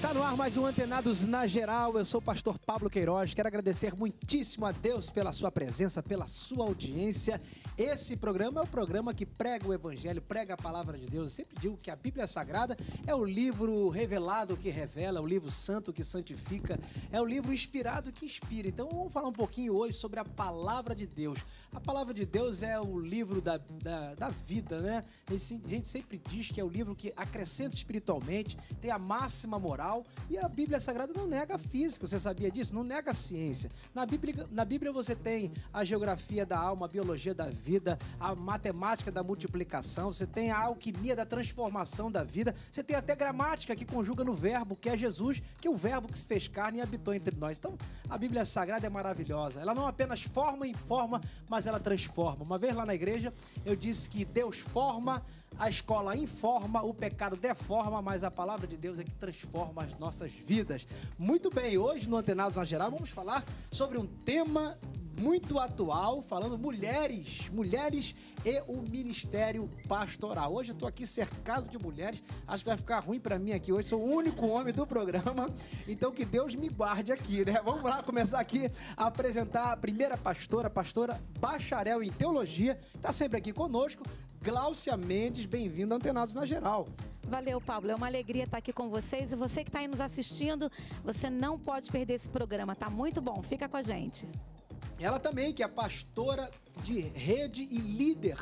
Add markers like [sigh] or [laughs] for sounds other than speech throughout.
Tá no ar mais um Antenados na Geral. Eu sou o pastor Pablo Queiroz. Quero agradecer muitíssimo a Deus pela sua presença, pela sua audiência. Esse programa é o programa que prega o Evangelho, prega a palavra de Deus. Eu sempre digo que a Bíblia Sagrada é o livro revelado que revela, é o livro santo que santifica, é o livro inspirado que inspira. Então vamos falar um pouquinho hoje sobre a palavra de Deus. A palavra de Deus é o livro da, da, da vida, né? A gente sempre diz que é o livro que acrescenta espiritualmente, tem a máxima moral e a Bíblia Sagrada não nega a física, você sabia disso? Não nega a ciência. Na Bíblia, na Bíblia você tem a geografia da alma, a biologia da vida, a matemática da multiplicação, você tem a alquimia da transformação da vida, você tem até gramática que conjuga no verbo, que é Jesus, que é o verbo que se fez carne e habitou entre nós. Então, a Bíblia Sagrada é maravilhosa. Ela não apenas forma e informa, mas ela transforma. Uma vez lá na igreja, eu disse que Deus forma a escola informa, o pecado deforma, mas a palavra de Deus é que transforma as nossas vidas. Muito bem, hoje no Antenados na Geral vamos falar sobre um tema muito atual, falando mulheres, mulheres e o ministério pastoral. Hoje eu tô aqui cercado de mulheres, acho que vai ficar ruim para mim aqui hoje, sou o único homem do programa, então que Deus me guarde aqui, né? Vamos lá começar aqui a apresentar a primeira pastora, pastora bacharel em teologia, tá sempre aqui conosco, Gláucia Mendes, bem-vinda Antenados na Geral. Valeu, Pablo. É uma alegria estar aqui com vocês. E você que está aí nos assistindo, você não pode perder esse programa. Tá muito bom. Fica com a gente. Ela também, que é pastora de rede e líder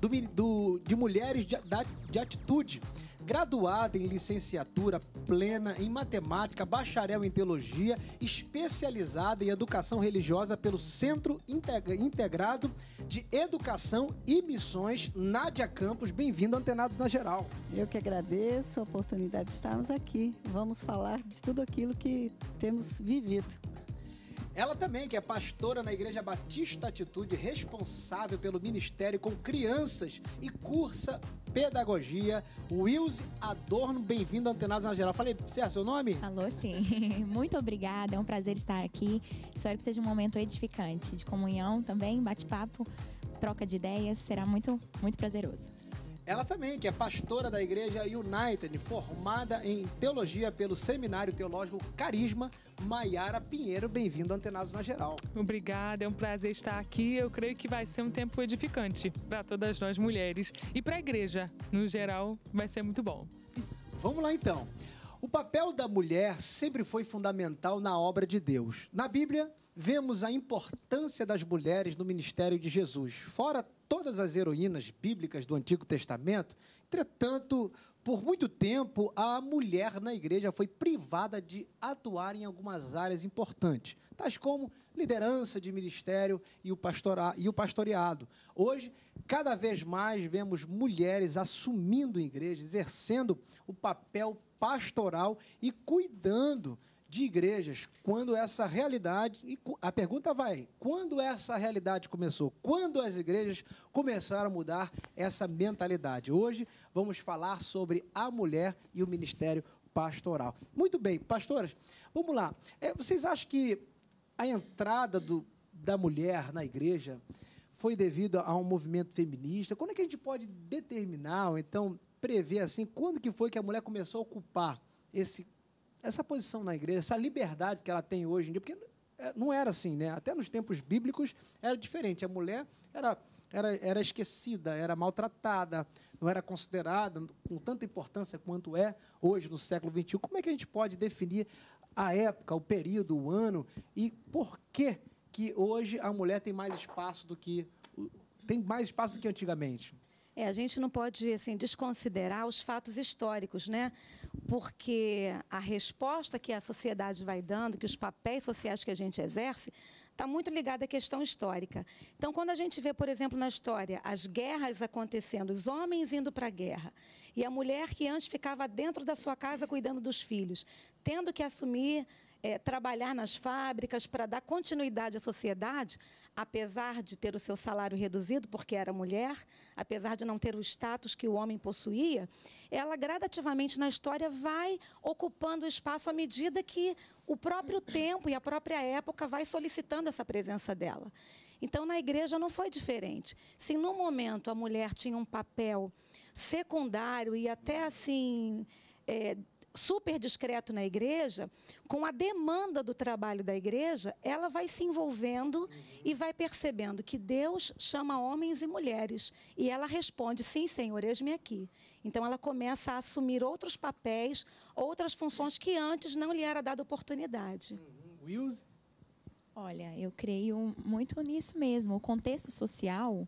do, do, de mulheres de, da, de atitude. Graduada em licenciatura plena em matemática, bacharel em teologia, especializada em educação religiosa pelo Centro Integrado de Educação e Missões, Nádia Campos. Bem-vindo, Antenados na Geral. Eu que agradeço a oportunidade de estarmos aqui. Vamos falar de tudo aquilo que temos vivido. Ela também, que é pastora na Igreja Batista Atitude, responsável pelo ministério com crianças e cursa pedagogia. Wilze Adorno, bem-vindo ao Antenados na Geral. Falei certo é seu nome? Falou sim. [laughs] Muito obrigada, é um prazer estar aqui. Espero que seja um momento edificante de comunhão também, bate-papo, troca de ideias, será muito, muito prazeroso. Ela também, que é pastora da igreja United, formada em teologia pelo Seminário Teológico Carisma, Maiara Pinheiro. Bem-vindo ao Antenados na Geral. Obrigada, é um prazer estar aqui. Eu creio que vai ser um tempo edificante para todas nós mulheres e para a igreja, no geral, vai ser muito bom. Vamos lá então. O papel da mulher sempre foi fundamental na obra de Deus. Na Bíblia, vemos a importância das mulheres no ministério de Jesus. Fora todas as heroínas bíblicas do Antigo Testamento. Entretanto, por muito tempo, a mulher na igreja foi privada de atuar em algumas áreas importantes, tais como liderança de ministério e o, pastora, e o pastoreado. Hoje, cada vez mais vemos mulheres assumindo a igreja, exercendo o papel pastoral e cuidando de igrejas, quando essa realidade, e a pergunta vai, quando essa realidade começou? Quando as igrejas começaram a mudar essa mentalidade? Hoje vamos falar sobre a mulher e o ministério pastoral. Muito bem, pastoras, vamos lá. É, vocês acham que a entrada do, da mulher na igreja foi devido a um movimento feminista? Quando é que a gente pode determinar, ou então prever assim, quando que foi que a mulher começou a ocupar esse essa posição na igreja, essa liberdade que ela tem hoje em dia, porque é, não era assim, né? Até nos tempos bíblicos era diferente. A mulher era, era, era esquecida, era maltratada, não era considerada com tanta importância quanto é hoje no século XXI. Como é que a gente pode definir a época, o período, o ano e por que que hoje a mulher tem mais espaço do que tem mais espaço do que antigamente? É, a gente não pode assim, desconsiderar os fatos históricos, né? Porque a resposta que a sociedade vai dando, que os papéis sociais que a gente exerce, está muito ligada à questão histórica. Então, quando a gente vê, por exemplo, na história, as guerras acontecendo, os homens indo para a guerra, e a mulher que antes ficava dentro da sua casa cuidando dos filhos, tendo que assumir é, trabalhar nas fábricas para dar continuidade à sociedade, apesar de ter o seu salário reduzido porque era mulher, apesar de não ter o status que o homem possuía, ela gradativamente na história vai ocupando espaço à medida que o próprio tempo e a própria época vai solicitando essa presença dela. Então, na igreja não foi diferente. Se no momento a mulher tinha um papel secundário e até assim é, super discreto na igreja, com a demanda do trabalho da igreja, ela vai se envolvendo uhum. e vai percebendo que Deus chama homens e mulheres. E ela responde: Sim, Senhor, eis-me aqui. Então ela começa a assumir outros papéis, outras funções que antes não lhe era dada oportunidade. Uhum. Wills? Olha, eu creio muito nisso mesmo. O contexto social,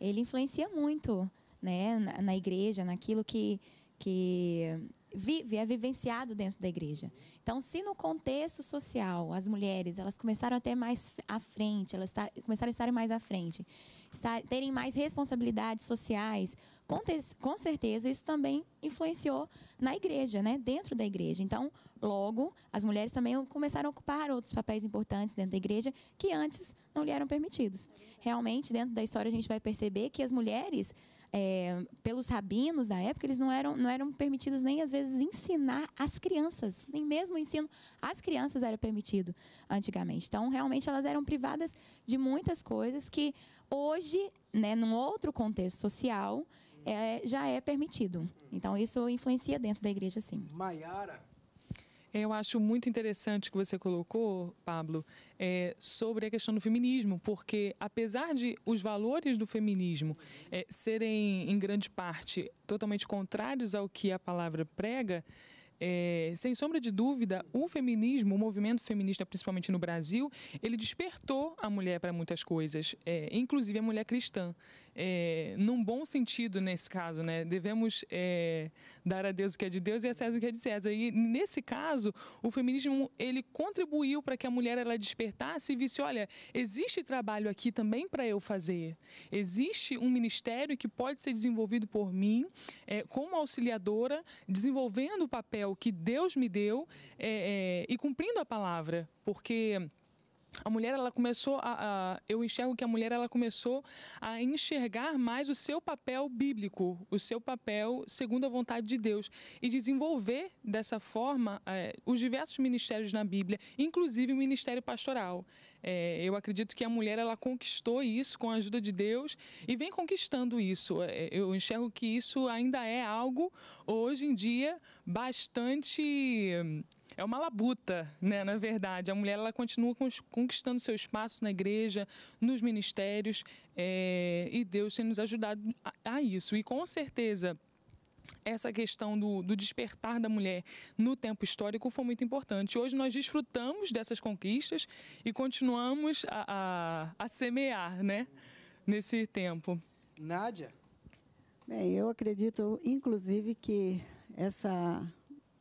ele influencia muito né, na, na igreja, naquilo que, que vive, é vivenciado dentro da igreja. Então, se no contexto social as mulheres elas começaram a ter mais à frente, elas começaram a estarem mais à frente, estar, terem mais responsabilidades sociais, com, te, com certeza isso também influenciou na igreja, né? dentro da igreja. Então, logo, as mulheres também começaram a ocupar outros papéis importantes dentro da igreja que antes não lhe eram permitidos. Realmente, dentro da história, a gente vai perceber que as mulheres é, pelos rabinos da época, eles não eram, não eram permitidos nem às vezes ensinar as crianças, nem mesmo o ensino às crianças era permitido antigamente. Então, realmente, elas eram privadas de muitas coisas que hoje, né, num outro contexto social, é, já é permitido. Então, isso influencia dentro da igreja, sim. Maiara, eu acho muito interessante que você colocou, Pablo, é, sobre a questão do feminismo, porque apesar de os valores do feminismo é, serem, em grande parte, totalmente contrários ao que a palavra prega, é, sem sombra de dúvida, o feminismo, o movimento feminista, principalmente no Brasil, ele despertou a mulher para muitas coisas, é, inclusive a mulher cristã é, num bom sentido nesse caso, né? Devemos é, dar a Deus o que é de Deus e a César o que é de César. E nesse caso, o feminismo ele contribuiu para que a mulher ela despertasse e visse, olha, existe trabalho aqui também para eu fazer. Existe um ministério que pode ser desenvolvido por mim é, como auxiliadora, desenvolvendo o papel que Deus me deu e cumprindo a palavra, porque a mulher ela começou a, a, eu enxergo que a mulher ela começou a enxergar mais o seu papel bíblico o seu papel segundo a vontade de Deus e desenvolver dessa forma é, os diversos ministérios na Bíblia inclusive o ministério pastoral é, eu acredito que a mulher ela conquistou isso com a ajuda de Deus e vem conquistando isso é, eu enxergo que isso ainda é algo hoje em dia bastante é uma labuta, né? Na verdade, a mulher ela continua conquistando seu espaço na igreja, nos ministérios, é, e Deus tem nos ajudado a, a isso. E com certeza essa questão do, do, despertar da mulher no tempo histórico foi muito importante. Hoje nós desfrutamos dessas conquistas e continuamos a, a, a semear né, nesse tempo. Nádia? Bem, eu acredito, inclusive, que essa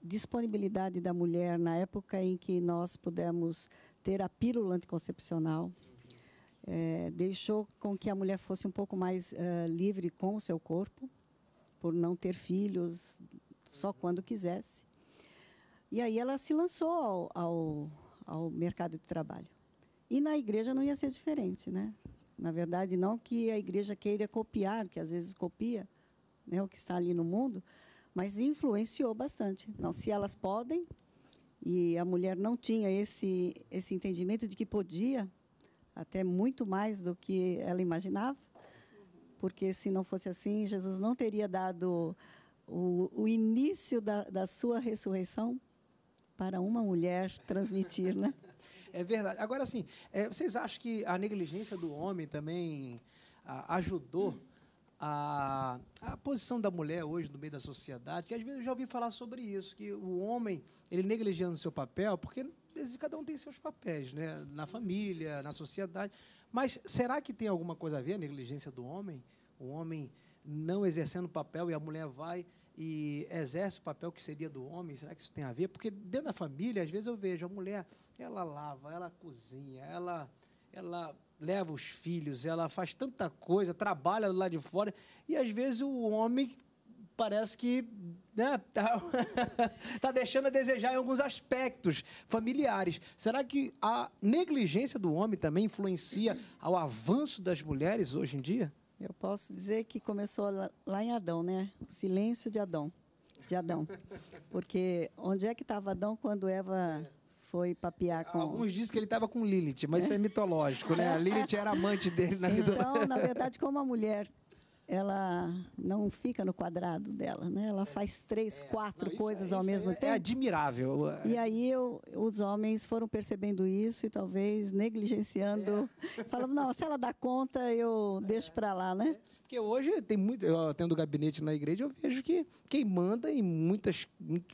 disponibilidade da mulher na época em que nós pudemos ter a pílula anticoncepcional. É, deixou com que a mulher fosse um pouco mais uh, livre com o seu corpo, por não ter filhos só quando quisesse. E aí ela se lançou ao, ao, ao mercado de trabalho. E na igreja não ia ser diferente, né? Na verdade, não que a igreja queira copiar, que às vezes copia né, o que está ali no mundo, mas influenciou bastante. Não, se elas podem, e a mulher não tinha esse, esse entendimento de que podia, até muito mais do que ela imaginava, porque se não fosse assim, Jesus não teria dado o, o início da, da sua ressurreição para uma mulher transmitir, né? [laughs] É verdade. Agora, assim, é, vocês acham que a negligência do homem também a, ah, ajudou a, a posição da mulher hoje no meio da sociedade, que às vezes eu já ouvi falar sobre isso, que o homem ele negligenciando o seu papel, porque cada um tem seus papéis, né? na família, na sociedade. Mas será que tem alguma coisa a ver a negligência do homem? O homem não exercendo o papel e a mulher vai e exerce o papel que seria do homem? Será que isso tem a ver? Porque dentro da família, às vezes eu vejo a mulher, ela lava, ela cozinha, ela, ela leva os filhos, ela faz tanta coisa, trabalha lá de fora, e às vezes o homem parece que né, [laughs] tá, tá deixando a desejar em alguns aspectos familiares. Será que a negligência do homem também influencia ao avanço das mulheres hoje em dia? Eu posso dizer que começou lá em Adão, né? O silêncio de Adão, de Adão. Porque onde é que estava Adão quando Eva foi papear com. Alguns dizem que ele estava com Lilith, mas isso é [laughs] mitológico, né? A Lilith era amante dele na Então, na verdade, como a mulher ela não fica no quadrado dela, né? Ela é. faz três, é, quatro não, coisas é- ao mesmo é, é tempo. É admirável. E aí eu, os homens foram percebendo isso e talvez negligenciando, é. [laughs] falando não, se ela dá conta eu deixo para lá, né? Porque hoje tem muito, eu tendo gabinete na igreja, eu vejo que quem manda em muitas,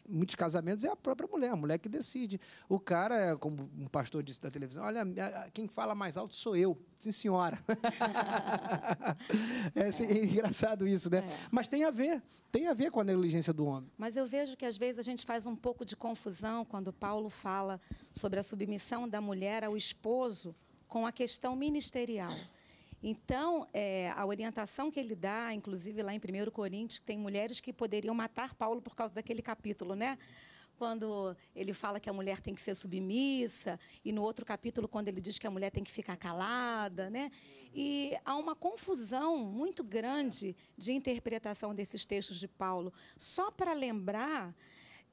muitos casamentos é a própria mulher, a mulher que decide. O cara, como um pastor disse da televisão, olha, quem fala mais alto sou eu, sim senhora. [laughs] é, assim, [laughs] engraçado isso, né? É. Mas tem a ver, tem a ver com a negligência do homem. Mas eu vejo que às vezes a gente faz um pouco de confusão quando Paulo fala sobre a submissão da mulher ao esposo com a questão ministerial. Então, é, a orientação que ele dá, inclusive lá em 1 Coríntios, tem mulheres que poderiam matar Paulo por causa daquele capítulo, né? quando ele fala que a mulher tem que ser submissa, e no outro capítulo, quando ele diz que a mulher tem que ficar calada, né? E há uma confusão muito grande de interpretação desses textos de Paulo. Só para lembrar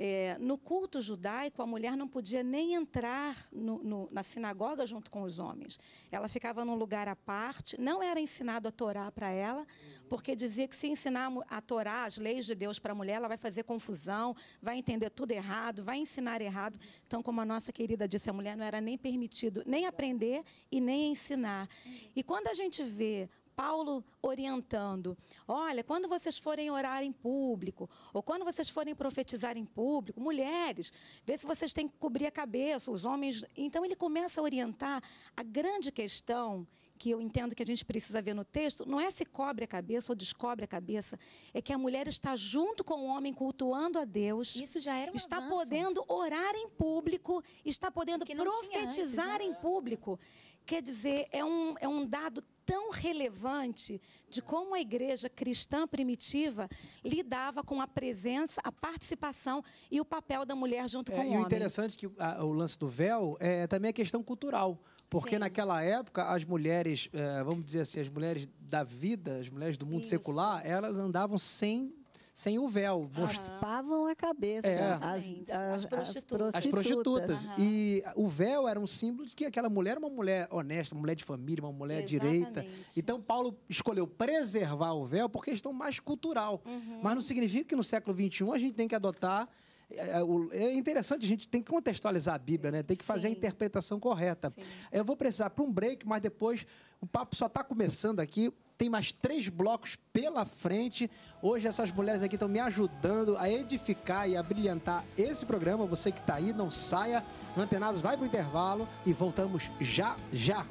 é, no culto judaico, a mulher não podia nem entrar no, no, na sinagoga junto com os homens. Ela ficava num lugar à parte, não era ensinado a Torá para ela, porque dizia que se ensinar a Torá, as leis de Deus para a mulher, ela vai fazer confusão, vai entender tudo errado, vai ensinar errado. Então, como a nossa querida disse, a mulher não era nem permitido nem aprender e nem ensinar. E quando a gente vê Paulo orientando: olha, quando vocês forem orar em público, ou quando vocês forem profetizar em público, mulheres, vê se vocês têm que cobrir a cabeça, os homens. Então ele começa a orientar. A grande questão que eu entendo que a gente precisa ver no texto não é se cobre a cabeça ou descobre a cabeça, é que a mulher está junto com o homem cultuando a Deus. Isso já era um Está avanço. podendo orar em público, está podendo profetizar antes, né? em público. Quer dizer, é um, é um dado tão relevante de como a igreja cristã primitiva lidava com a presença, a participação e o papel da mulher junto é, com o homem. E o interessante é que a, o lance do véu é também a é questão cultural, porque Sim. naquela época as mulheres, é, vamos dizer assim, as mulheres da vida, as mulheres do mundo Isso. secular, elas andavam sem sem o véu. Raspavam a cabeça. É. As, as, as, prostitutas. As prostitutas. Uhum. E o véu era um símbolo de que aquela mulher era uma mulher honesta, uma mulher de família, uma mulher Exatamente. direita. Então, Paulo escolheu preservar o véu por questão mais cultural. Uhum. Mas não significa que no século XXI a gente tem que adotar é, é, é interessante, a gente tem que contextualizar a Bíblia, né? Tem que fazer Sim. a interpretação correta. Sim. Eu vou precisar para um break, mas depois o papo só está começando aqui. Tem mais três blocos pela frente. Hoje essas mulheres aqui estão me ajudando a edificar e a brilhantar esse programa. Você que está aí, não saia. Antenados vai para o intervalo e voltamos já, já.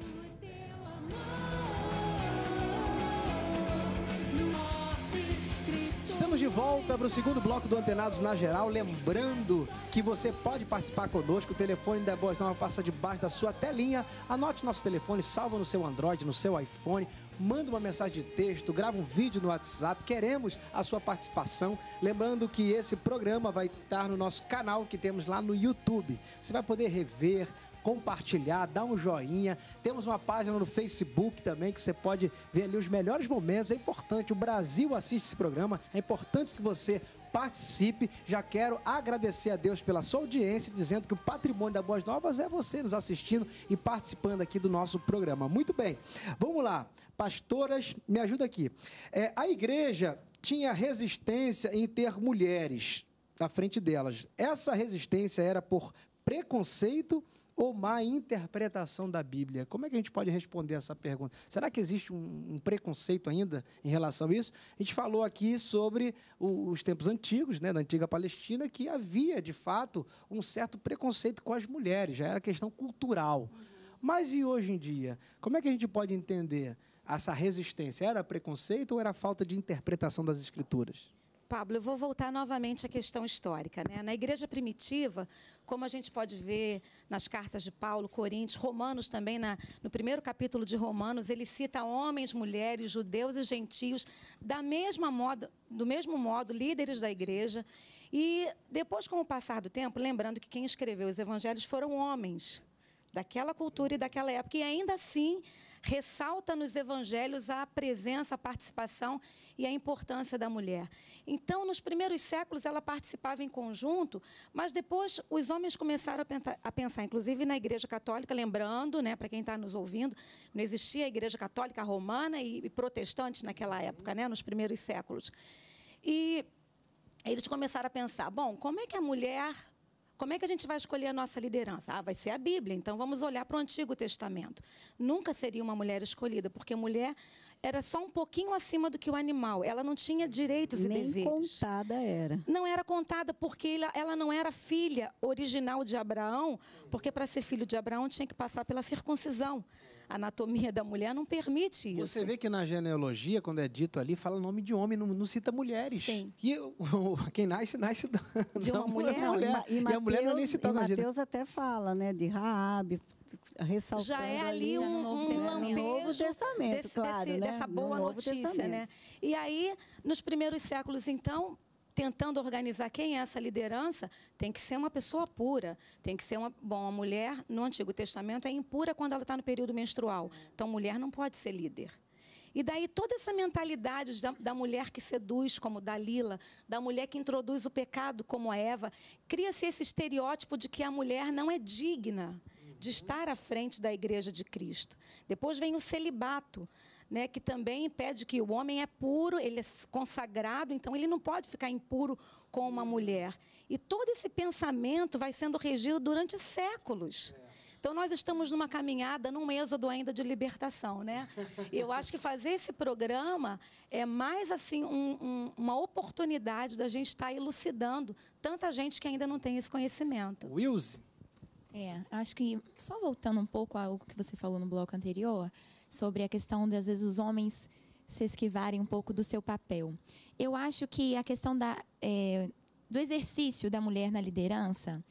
Estamos de volta para o segundo bloco do Antenados na Geral. Lembrando que você pode participar conosco. O telefone da Boas Novas passa debaixo da sua telinha. Anote nosso telefone, salva no seu Android, no seu iPhone. Manda uma mensagem de texto, grava um vídeo no WhatsApp. Queremos a sua participação. Lembrando que esse programa vai estar no nosso canal que temos lá no YouTube. Você vai poder rever, compartilhar, dar um joinha. Temos uma página no Facebook também que você pode ver ali os melhores momentos. É importante, o Brasil assiste esse programa, é importante que você participe. Já quero agradecer a Deus pela sua audiência, dizendo que o patrimônio da Boas Novas é você nos assistindo e participando aqui do nosso programa. Muito bem, vamos lá. Pastoras, me ajuda aqui. É, a igreja tinha resistência em ter mulheres à frente delas. Essa resistência era por preconceito ou má interpretação da Bíblia? Como é que a gente pode responder essa pergunta? Será que existe um, um preconceito ainda em relação a isso? A gente falou aqui sobre o, os tempos antigos, né, da antiga Palestina, que havia, de fato, um certo preconceito com as mulheres, já era questão cultural. Mas e hoje em dia? Como é que a gente pode entender essa resistência? Era preconceito ou era falta de interpretação das Escrituras? Pablo, eu vou voltar novamente à questão histórica. Né? Na igreja primitiva, como a gente pode ver nas cartas de Paulo, Coríntios, Romanos também, na, no primeiro capítulo de Romanos, ele cita homens, mulheres, judeus e gentios, da mesma modo, do mesmo modo, líderes da igreja. E depois, com o passar do tempo, lembrando que quem escreveu os evangelhos foram homens daquela cultura e daquela época, e ainda assim ressalta nos evangelhos a presença, a participação e a importância da mulher. Então, nos primeiros séculos, ela participava em conjunto, mas depois os homens começaram a pensar, inclusive na Igreja Católica, lembrando, né, para quem está nos ouvindo, não existia a Igreja Católica Romana e, protestante naquela época, né, nos primeiros séculos. E eles começaram a pensar: bom, como é que a mulher como é que a gente vai escolher a nossa liderança? Ah, vai ser a Bíblia, então vamos olhar para o Antigo Testamento. Nunca seria uma mulher escolhida, porque mulher era só um pouquinho acima do que o animal. Ela não tinha direitos Nem e deveres. Nem contada era. Não era contada porque ela, não era filha original de Abraão, porque para ser filho de Abraão tinha que passar pela circuncisão anatomia da mulher não permite isso. Você vê que na genealogia, quando é dito ali, fala nome de homem, não, não cita mulheres. Sim. E [laughs] quem nasce, nasce da, de uma da mulher. mulher. E, e Mateus, a mulher não é nem citada na Mateus até fala, né, de Raabe, ressaltando já é ali, ali um, novo, um lampejo novo testamento, desse, claro, desse, né? dessa boa notícia, né? testamento. né? E aí, nos primeiros séculos, então, tentando organizar quem é essa liderança, tem que ser uma pessoa pura. Tem que ser uma. Bom, a mulher no Antigo Testamento é impura quando ela está no período menstrual. Então, mulher não pode ser líder. E daí toda essa mentalidade da, da, mulher que seduz, como Dalila, da mulher que introduz o pecado, como Eva, cria-se esse estereótipo de que a mulher não é digna de estar à frente da igreja de Cristo. Depois vem o celibato né, que também impede que o homem é puro, ele é consagrado, então ele não pode ficar impuro com uma mulher. E todo esse pensamento vai sendo regido durante séculos. Então nós estamos numa caminhada, num êxodo ainda de libertação, né? Eu acho que fazer esse programa é mais assim um, um, uma oportunidade da gente estar tá elucidando tanta gente que ainda não tem esse conhecimento. Wills. É, acho que só voltando um pouco ao que você falou no bloco anterior, sobre a questão de, às vezes, os homens se esquivarem um pouco do seu papel. Eu acho que a questão da, é, do exercício da mulher na liderança,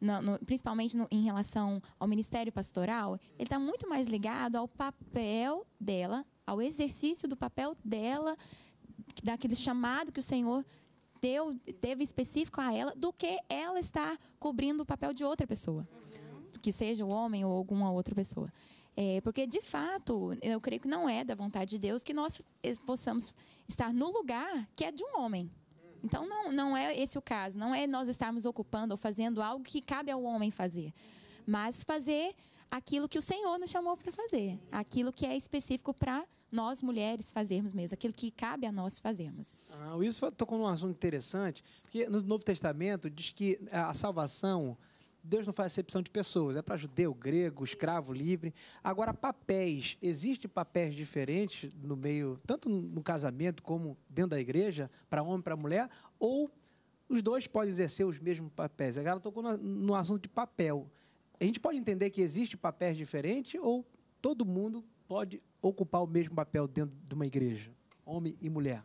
no, no, principalmente no, em relação ao ministério pastoral, ele está muito mais ligado ao papel dela, ao exercício do papel dela, daquele chamado que o Senhor deu, teve específico a ela, do que ela estar cobrindo o papel de outra pessoa, que seja o homem ou alguma outra pessoa. É, porque, de fato, eu creio que não é da vontade de Deus que nós eh, possamos estar no lugar que é de um homem. Então, não, não é esse o caso. Não é nós estarmos ocupando ou fazendo algo que cabe ao homem fazer. Mas fazer aquilo que o Senhor nos chamou para fazer. Aquilo que é específico para nós mulheres fazermos mesmo. Aquilo que cabe a nós fazermos. Ah, tocou num assunto interessante. Porque no Novo Testamento diz que a salvação Deus não faz acepção de pessoas, é para judeu, grego, escravo, livre. Agora, papéis, existem papéis diferentes no meio, tanto no casamento como dentro da igreja, para homem e para mulher, ou os dois podem exercer os mesmos papéis? Agora, tocou no, assunto de papel. A gente pode entender que existe papéis diferentes ou todo mundo pode ocupar o mesmo papel dentro de uma igreja, homem e mulher?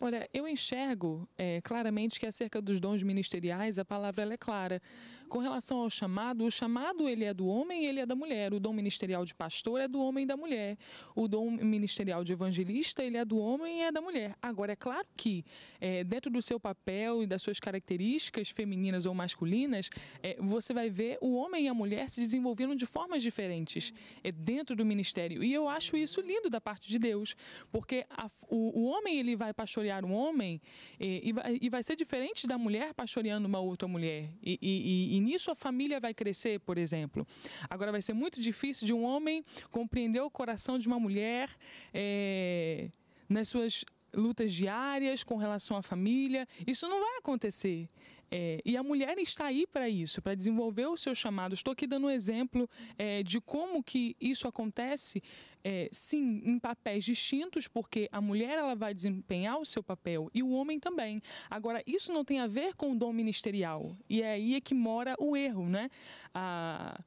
Olha, eu enxergo é, claramente que acerca dos dons ministeriais a palavra é clara, com relação ao chamado, o chamado ele é do homem e ele é da mulher. O dom ministerial de pastor é do homem e da mulher. O dom ministerial de evangelista ele é do homem e é da mulher. Agora é claro que é, dentro do seu papel e das suas características femininas ou masculinas, é, você vai ver o homem e a mulher se desenvolvendo de formas diferentes é, dentro do ministério. E eu acho isso lindo da parte de Deus, porque a, o, o, homem ele vai pastorear um homem e, é, e, vai, e, vai, ser diferente da mulher pastoreando uma outra mulher. e, e e nisso a família vai crescer, por exemplo. Agora, vai ser muito difícil de um homem compreender o coração de uma mulher é, nas suas lutas diárias com relação à família. Isso não vai acontecer. É, e a mulher está aí para isso, para desenvolver o seu chamado. Estou aqui dando um exemplo é, de como que isso acontece, é, sim, em papéis distintos, porque a mulher ela vai desempenhar o seu papel e o homem também. Agora, isso não tem a ver com o dom ministerial. E é aí é que mora o erro, né? A,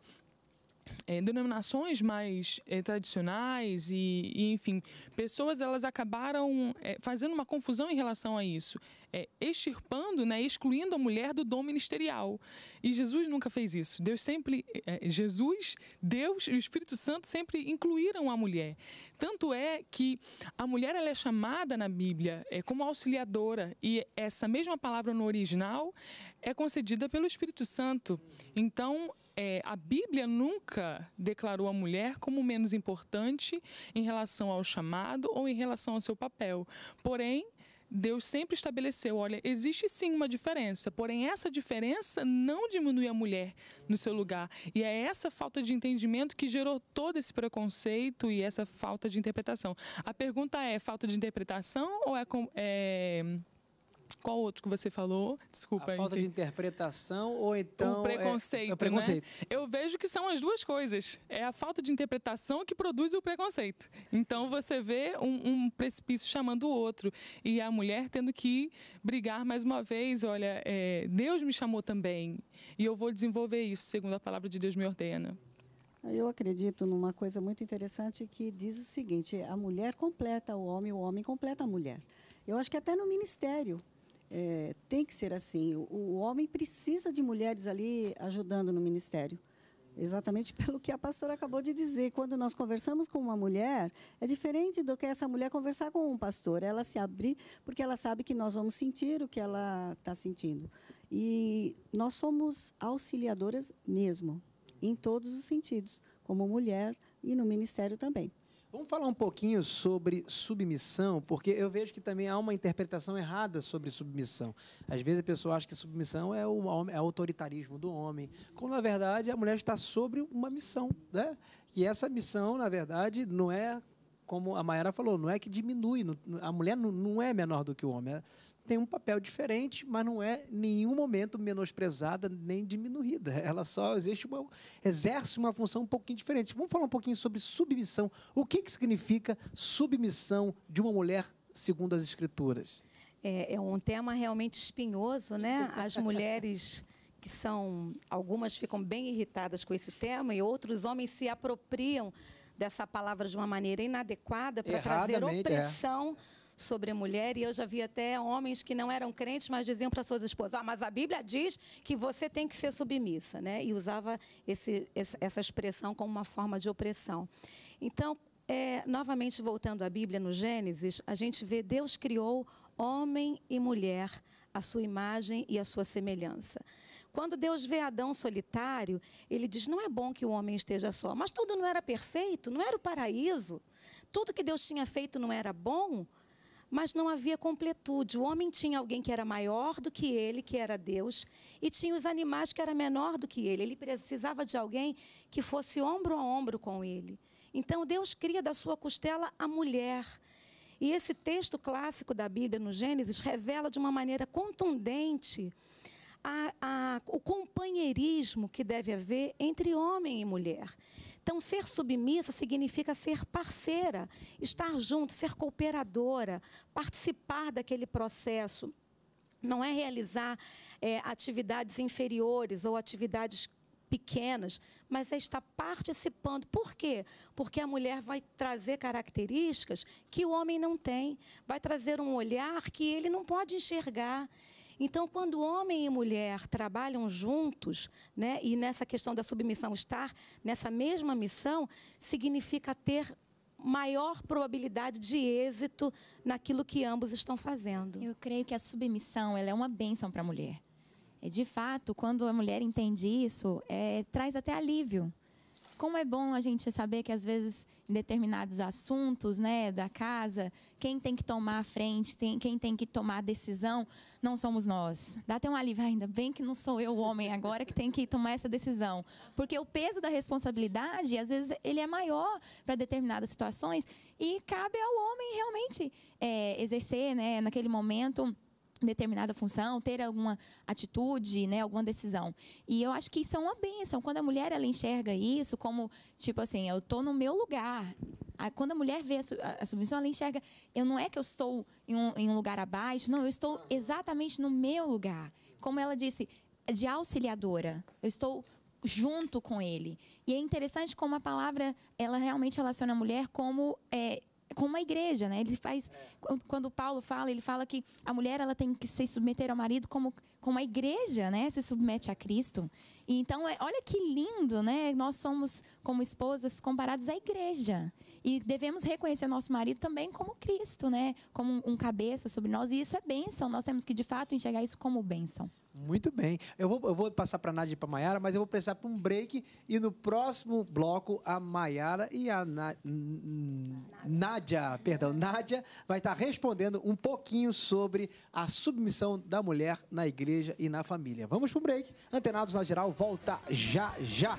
é, denominações mais é, tradicionais e, e, enfim pessoas elas acabaram é, fazendo uma confusão em relação a isso é, extirpando, né, excluindo a mulher do dom ministerial. E Jesus nunca fez isso. Deus sempre, é, é, Jesus, Deus e o Espírito Santo sempre incluíram a mulher. Tanto é que a mulher ela é chamada na Bíblia é, como auxiliadora e essa mesma palavra no original é concedida pelo Espírito Santo. Então é, a Bíblia nunca declarou a mulher como menos importante em relação ao chamado ou em relação ao seu papel. Porém, Deus sempre estabeleceu: olha, existe sim uma diferença, porém essa diferença não diminui a mulher no seu lugar. E é essa falta de entendimento que gerou todo esse preconceito e essa falta de interpretação. A pergunta é: falta de interpretação ou é, é qual outro que você falou? Desculpa. A falta entre... de interpretação ou então. O é, é, preconceito. É, é né? o preconceito. Né? Eu vejo que são as duas coisas. É a falta de interpretação que produz o preconceito. Então você vê um, um precipício chamando o outro. E a mulher tendo que brigar mais uma vez: olha, é, Deus me chamou também. E eu vou desenvolver isso, segundo a palavra de Deus me ordena. Eu acredito numa coisa muito interessante que diz o seguinte: a mulher completa o homem, o homem completa a mulher. Eu acho que até no ministério é, tem que ser assim. O, o, homem precisa de mulheres ali ajudando no ministério. Exatamente [laughs] pelo que a pastora acabou de dizer. Quando nós conversamos com uma mulher, é diferente do que essa mulher conversar com um pastor. Ela se abrir porque ela sabe que nós vamos sentir o que ela está sentindo. E nós somos auxiliadoras mesmo, em todos os sentidos, como mulher e no ministério também. Vamos falar um pouquinho sobre submissão, porque eu vejo que também há uma interpretação errada sobre submissão. Às vezes a pessoa acha que submissão é o, é o autoritarismo do homem, quando na verdade a mulher está sobre uma missão, né? Que essa missão, na verdade, não é como a Mayara falou, não é que diminui, a mulher não é menor do que o homem. É tem um papel diferente, mas não é em nenhum momento menosprezada nem diminuída. [laughs] Ela só existe uma, exerce uma função um pouquinho diferente. Vamos falar um pouquinho sobre submissão. O que, que significa submissão de uma mulher segundo as Escrituras? É, é um tema realmente espinhoso, né? As [laughs] mulheres que são algumas ficam bem irritadas com esse tema e outros homens se apropriam dessa palavra de uma maneira inadequada para trazer é. opressão. É sobre a mulher. E eu já vi até homens que não eram crentes, mas diziam para suas esposas: ah, mas a Bíblia diz que você tem que ser submissa, né? E usava esse, essa expressão como uma forma de opressão. Então, é, novamente voltando à Bíblia no Gênesis, a gente vê Deus criou homem e mulher a sua imagem e a sua semelhança. Quando Deus vê Adão solitário, ele diz: "Não é bom que o homem esteja só". Mas tudo não era perfeito, não era o paraíso. Tudo que Deus tinha feito não era bom mas não havia completude. O homem tinha alguém que era maior do que ele, que era Deus, e tinha os animais que era menor do que ele. Ele precisava de alguém que fosse ombro a ombro com ele. Então Deus cria da sua costela a mulher. E esse texto clássico da Bíblia no Gênesis revela de uma maneira contundente a, a, o companheirismo que deve haver entre homem e mulher. Então, ser submissa significa ser parceira, estar junto, ser cooperadora, participar daquele processo. Não é realizar é, atividades inferiores ou atividades pequenas, mas é estar participando. Por quê? Porque a mulher vai trazer características que o homem não tem, vai trazer um olhar que ele não pode enxergar. Então, quando homem e mulher trabalham juntos, né, e nessa questão da submissão estar nessa mesma missão, significa ter maior probabilidade de êxito naquilo que ambos estão fazendo. Eu creio que a submissão ela é uma bênção para a mulher. De fato, quando a mulher entende isso, é, traz até alívio como é bom a gente saber que às vezes em determinados assuntos, né, da casa, quem tem que tomar a frente, tem, quem tem que tomar a decisão, não somos nós. Dá até um alívio, ainda bem que não sou eu o homem agora que tem que tomar essa decisão, porque o peso da responsabilidade, às vezes ele é maior para determinadas situações e cabe ao homem realmente é, exercer, né, naquele momento determinada função, ter alguma atitude, né, alguma decisão. E eu acho que isso é uma benção. Quando a mulher ela enxerga isso como, tipo assim, eu estou no meu lugar. Quando a mulher vê a, submissão, ela enxerga, eu não é que eu estou em um, em um lugar abaixo, não, eu estou exatamente no meu lugar. Como ela disse, de auxiliadora. Eu estou junto com ele. E é interessante como a palavra, ela realmente relaciona a mulher como é, como uma igreja, né? Ele faz é. quando Paulo fala, ele fala que a mulher ela tem que se submeter ao marido como como a igreja, né? Se submete a Cristo. E então, é, olha que lindo, né? Nós somos como esposas comparados à igreja e devemos reconhecer nosso marido também como Cristo, né? Como um cabeça sobre nós e isso é bênção. Nós temos que de fato enxergar isso como bênção. Muito bem. Eu vou, eu vou passar para a Nádia e para a Mayara, mas eu vou precisar para um break e no próximo bloco a Mayara e a Na... Nádia, perdão, Nádia vai estar tá respondendo um pouquinho sobre a submissão da mulher na igreja e na família. Vamos para o break. Antenados na geral, volta já já.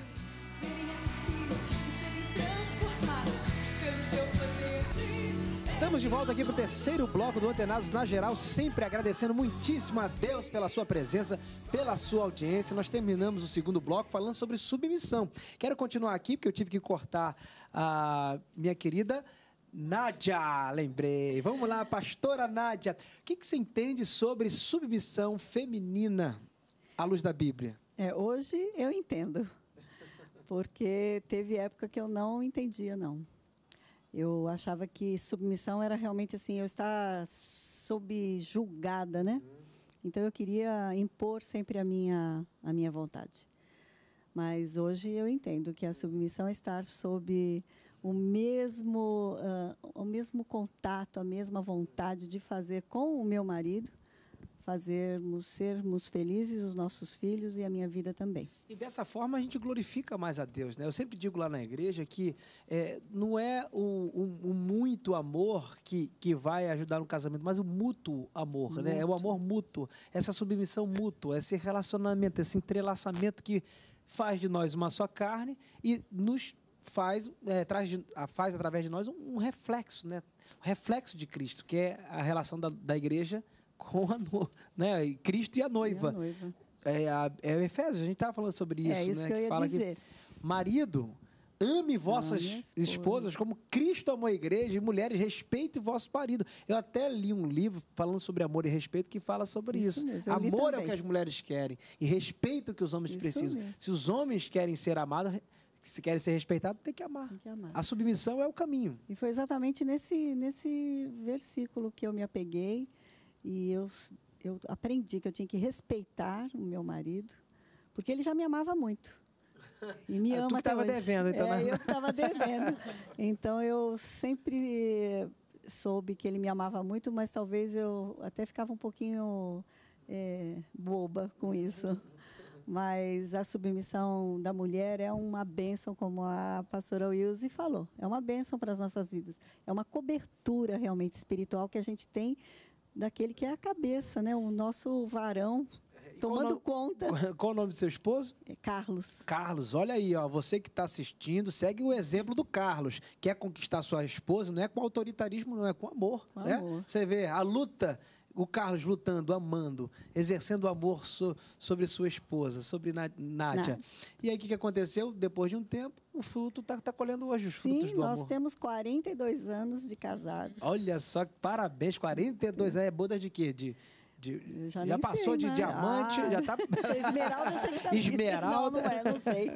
transformado. Estamos de volta aqui para o terceiro bloco do Antenados na Geral, sempre agradecendo muitíssimo a Deus pela sua presença, pela sua audiência. Nós terminamos o segundo bloco falando sobre submissão. Quero continuar aqui, porque eu tive que cortar a minha querida Nádia, lembrei. Vamos lá, pastora Nádia. O que, que você entende sobre submissão feminina à luz da Bíblia? É, hoje eu entendo, porque teve época que eu não entendia, não. Eu achava que submissão era realmente assim, eu estar subjugada, né? Uhum. Então eu queria impor sempre a minha a minha vontade. Mas hoje eu entendo que a submissão é estar sob o mesmo uh, o mesmo contato, a mesma vontade de fazer com o meu marido fazermos sermos felizes os nossos filhos e a minha vida também. E dessa forma a gente glorifica mais a Deus, né? Eu sempre digo lá na igreja que é, não é o, o, o, muito amor que, que vai ajudar no casamento, mas o mútuo amor, mútuo. né? É o amor mútuo, essa submissão mútua, esse relacionamento, esse entrelaçamento que faz de nós uma só carne e nos faz, é, traz de, faz através de nós um, um reflexo, né? O reflexo de Cristo, que é a relação da, da igreja com a no... né? Cristo e a noiva. E a noiva. É, a, é Efésios, a gente estava falando sobre é, isso, é isso né? Que eu ia que fala dizer. que marido ame vossas esposas como Cristo amou a igreja e mulheres respeite vosso marido. Eu até li um livro falando sobre amor e respeito que fala sobre isso. isso. Amor é o que as mulheres querem e respeito o que os homens isso precisam. Mesmo. Se os homens querem ser amados, se querem ser respeitados, tem que amar. Tem que amar. A submissão é o caminho. E foi exatamente nesse nesse versículo que eu me apeguei e eu, eu aprendi que eu tinha que respeitar o meu marido, porque ele já me amava muito. E me ah, [laughs] ama tu estava devendo, então. É, né? eu estava devendo. [laughs] Então eu sempre soube que ele me amava muito, mas talvez eu até ficava um pouquinho é, boba com isso. Mas a submissão da mulher é uma bênção, como a pastora Wilson falou. É uma bênção para as nossas vidas. É uma cobertura realmente espiritual que a gente tem daquele que é a cabeça, né? O nosso varão é, tomando conta. [laughs] Qual o nome do seu esposo? É Carlos. Carlos, olha aí, ó, você que está assistindo, segue o exemplo do Carlos. Quer conquistar sua esposa, não é com autoritarismo, não é com amor. Com né? amor. Você vê a luta, o Carlos lutando, amando, exercendo amor so, sobre sua esposa, sobre Nádia. Nádia. E aí o que aconteceu? Depois de um tempo, o fruto, está tá colhendo hoje os Sim, frutos do nós temos 42 anos de casados. Olha só, parabéns, 42 anos. É boda de quê? De, de, já, já passou sei, de né? diamante, ah, já tá. Ah, [laughs] esmeralda você já [laughs] Esmeralda. Não, não é, não sei.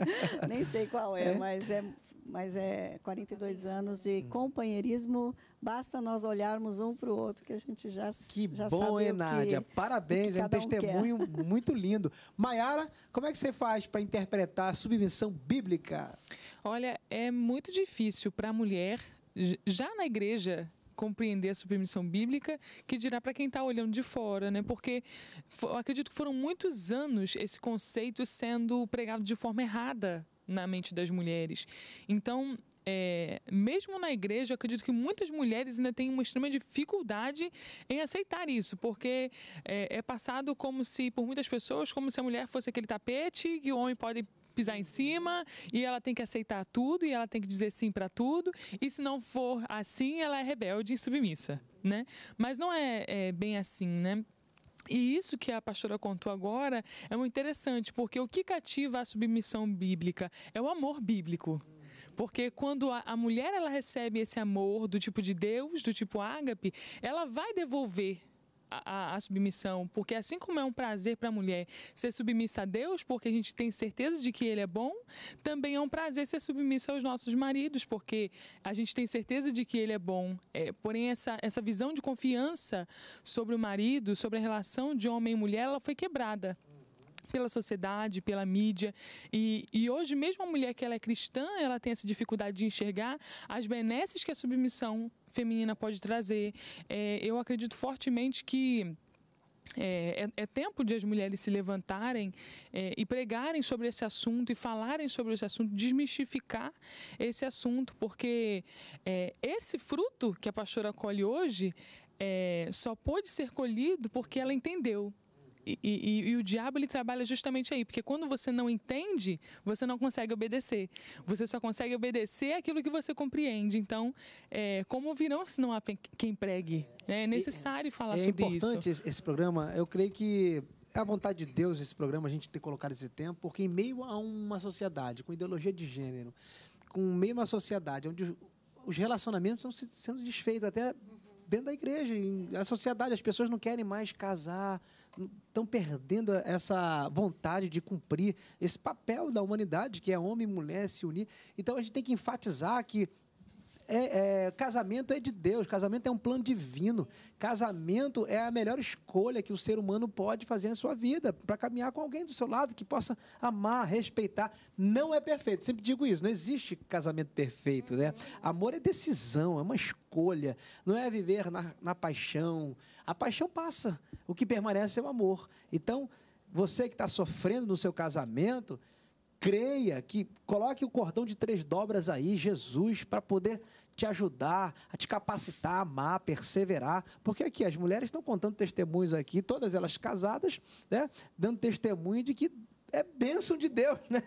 Nem sei qual é, é, Mas, é mas é 42 anos de hum. companheirismo. Basta nós olharmos um para o outro que a gente já Que já bom, sabe hein, Nádia? Que, Parabéns, é um testemunho um muito lindo. Maiara, como é que você faz para interpretar a submissão bíblica? Olha, é muito difícil para a mulher, já na igreja, compreender a submissão bíblica, que dirá para quem está olhando de fora, né? Porque eu acredito que foram muitos anos esse conceito sendo pregado de forma errada na mente das mulheres. Então, é, mesmo na igreja, eu acredito que muitas mulheres ainda têm uma extrema dificuldade em aceitar isso, porque é, é, passado como se, por muitas pessoas, como se a mulher fosse aquele tapete que o homem pode pisar em cima e ela tem que aceitar tudo e ela tem que dizer sim para tudo e se não for assim ela é rebelde e submissa, né? Mas não é, é bem assim, né? E isso que a pastora contou agora é muito interessante, porque o que cativa a submissão bíblica é o amor bíblico. Porque quando a, mulher ela recebe esse amor do tipo de Deus, do tipo ágape, ela vai devolver a, a, submissão, porque assim como é um prazer para a mulher ser submissa a Deus, porque a gente tem certeza de que Ele é bom, também é um prazer ser submissa aos nossos maridos, porque a gente tem certeza de que Ele é bom. É, porém, essa, essa visão de confiança sobre o marido, sobre a relação de homem e mulher, ela foi quebrada pela sociedade, pela mídia. E, e hoje, mesmo a mulher que ela é cristã, ela tem essa dificuldade de enxergar as benesses que a submissão feminina pode trazer. É, eu acredito fortemente que. É, é, é, tempo de as mulheres se levantarem é, e pregarem sobre esse assunto e falarem sobre esse assunto, desmistificar esse assunto, porque é, esse fruto que a pastora colhe hoje é, só pôde ser colhido porque ela entendeu e, e, e, o diabo ele trabalha justamente aí, porque quando você não entende, você não consegue obedecer. Você só consegue obedecer aquilo que você compreende. Então, é, como ouvirão se não há quem pregue? Né? É necessário e, falar é sobre isso. É importante esse programa. Eu creio que é a vontade de Deus esse programa, a gente ter colocado esse tempo, porque em meio a uma sociedade com ideologia de gênero, com meio a uma sociedade onde os relacionamentos estão sendo desfeitos até dentro da igreja. A sociedade, as pessoas não querem mais casar, estão perdendo essa vontade de cumprir esse papel da humanidade, que é homem e mulher se unir. Então a gente tem que enfatizar que é, é, casamento é de Deus, casamento é um plano divino, casamento é a melhor escolha que o ser humano pode fazer na sua vida, para caminhar com alguém do seu lado que possa amar, respeitar. Não é perfeito, sempre digo isso, não existe casamento perfeito, né? Amor é decisão, é uma escolha, não é viver na, na paixão. A paixão passa, o que permanece é o amor. Então, você que está sofrendo no seu casamento, creia, que coloque o cordão de três dobras aí, Jesus, para poder te ajudar, a te capacitar, amar, perseverar. Porque aqui as mulheres estão contando testemunhos aqui, todas elas casadas, né? Dando testemunho de que é bênção de Deus, [laughs] né?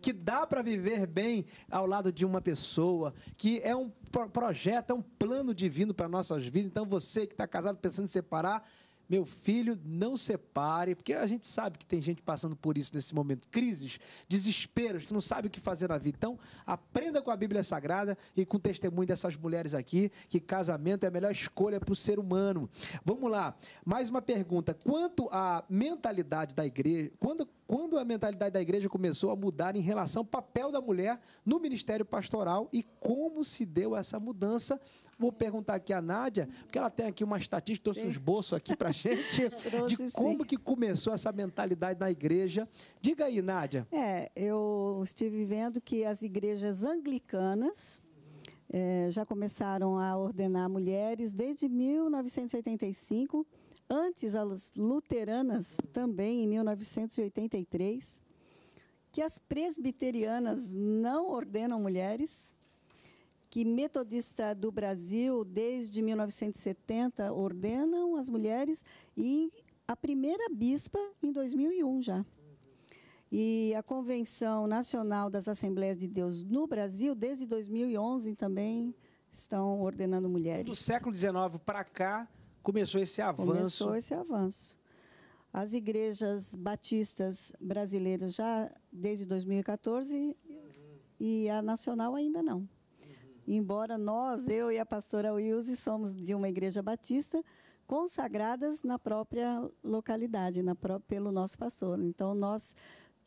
Que dá para viver bem ao lado de uma pessoa, que é um projeto, é um plano divino para nossas vidas. Então você que está casado pensando em separar, meu filho, não separe, porque a gente sabe que tem gente passando por isso nesse momento, crises, desesperos, que não sabe o que fazer na vida. Então, aprenda com a Bíblia Sagrada e com o testemunho dessas mulheres aqui, que casamento é a melhor escolha para o ser humano. Vamos lá, mais uma pergunta. Quanto à mentalidade da igreja, quando, quando a mentalidade da igreja começou a mudar em relação ao papel da mulher no ministério pastoral e como se deu essa mudança. Vou perguntar aqui à Nádia, porque ela tem aqui uma estatística, trouxe um esboço aqui para [laughs] gente, de como que começou essa mentalidade na igreja. Diga aí, Nádia. É, eu estive vendo que as igrejas anglicanas, é, já começaram a ordenar mulheres desde 1985 Antes, as luteranas também, em 1983, que as presbiterianas não ordenam mulheres, que metodista do Brasil, desde 1970, ordenam as mulheres, e a primeira bispa em 2001 já. E a Convenção Nacional das Assembleias de Deus no Brasil, desde 2011 também, estão ordenando mulheres. Do século XIX para cá, começou esse avanço. Começou esse avanço. As igrejas batistas brasileiras já desde 2014 uhum. e a nacional ainda não. Uhum. Embora nós, eu e a pastora Wilson, somos de uma igreja batista consagradas na própria localidade, na pró pelo nosso pastor. Então nós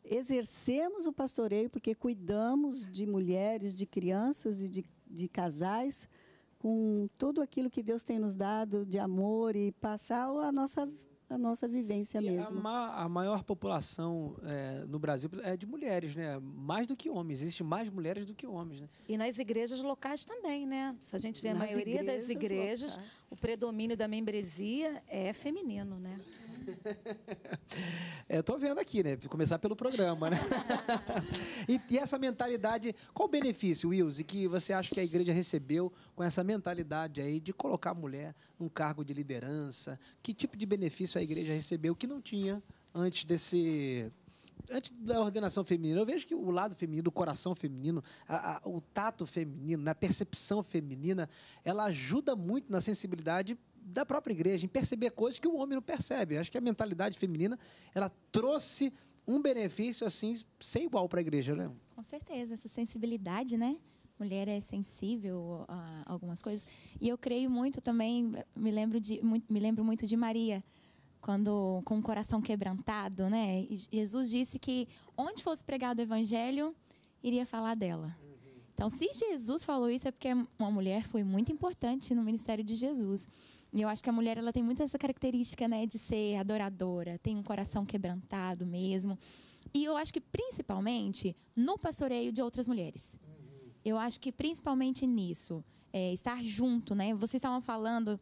exercemos o pastoreio porque cuidamos de mulheres, de crianças e de, de casais com tudo aquilo que Deus tem nos dado de amor e passar a nossa a nossa vivência e mesmo. A, ma a, maior população é, no Brasil é de mulheres, né? Mais do que homens. Existe mais mulheres do que homens, né? E nas igrejas locais também, né? Se a gente vê a maioria igrejas das igrejas, locais. o predomínio da membresia é feminino, né? [laughs] É, eu tô vendo aqui, né? Começar pelo programa, né? [laughs] e, e, essa mentalidade, qual o benefício, Wills, que você acha que a igreja recebeu com essa mentalidade aí de colocar a mulher num cargo de liderança? Que tipo de benefício a igreja recebeu que não tinha antes desse antes da ordenação feminina, eu vejo que o lado feminino, o coração feminino, a, a, o tato feminino, a percepção feminina, ela ajuda muito na sensibilidade da própria igreja, em perceber coisas que o homem não percebe. Eu acho que a mentalidade feminina ela trouxe um benefício assim sem igual para a igreja, né? Com certeza, essa sensibilidade, né? Mulher é sensível a algumas coisas. E eu creio muito também, me lembro, de, me lembro muito de Maria, quando com o coração quebrantado, né? Jesus disse que onde fosse pregado o evangelho, iria falar dela. Uhum. Então, se Jesus falou isso, é porque uma mulher foi muito importante no ministério de Jesus. E eu acho que a mulher ela tem muito essa característica, né, de ser adoradora, tem um coração quebrantado mesmo. E eu acho que principalmente no pastoreio de outras mulheres. Eu acho que principalmente nisso, é, estar junto, né? Vocês estavam falando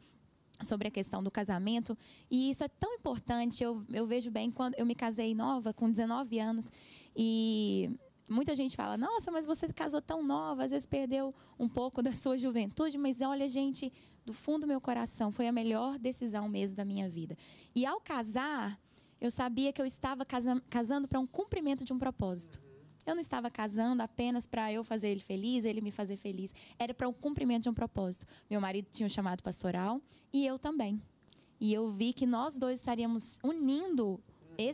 sobre a questão do casamento e isso é tão importante. Eu, eu vejo bem quando eu me casei nova, com 19 anos, e muita gente fala: Nossa, mas você casou tão nova, às vezes perdeu um pouco da sua juventude, mas olha, gente, do fundo do meu coração, foi a melhor decisão mesmo da minha vida. E ao casar, eu sabia que eu estava casando, para um cumprimento de um propósito. Eu não estava casando apenas para eu fazer ele feliz, ele me fazer feliz. Era para um cumprimento de um propósito. Meu marido tinha um chamado pastoral e eu também. E eu vi que nós dois estaríamos unindo